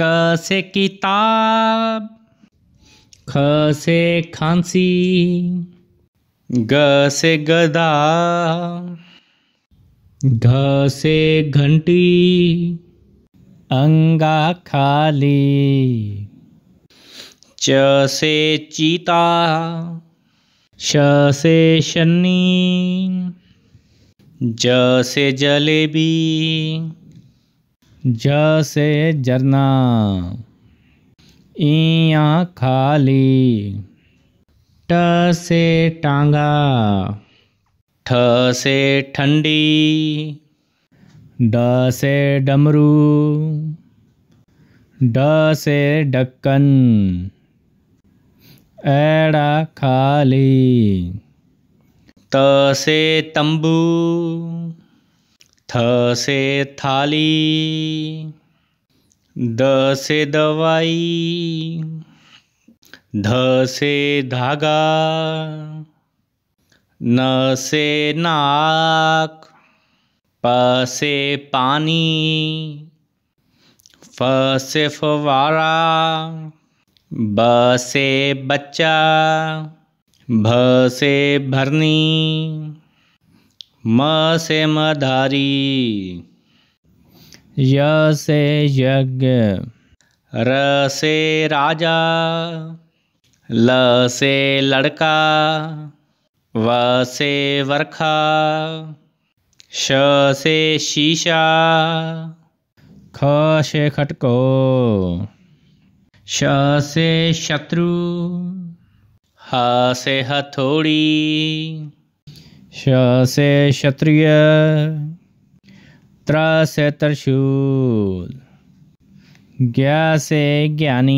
क से किताब ख से खांसी ग से गदा घ से घंटी अंगा खाली च से चीता श से शनि ज से जलेबी ज से झरना इया खाली ट से टांगा ठ से ठंडी ड से डमरू ड से ढक्कन एड़ा खाली त से तंबू थ से थाली द से दवाई ध से धागा न से नाक प से पानी फ से फवारा ब से बच्चा भ से भरनी म से मधारी य से यज्ञ र से राजा ल से लड़का व से वर्खा श से शीशा ख से खटको श से शत्रु ह से हथौड़ी से क्षत्रिय त्र से त्रशूल ज्ञा से ज्ञानी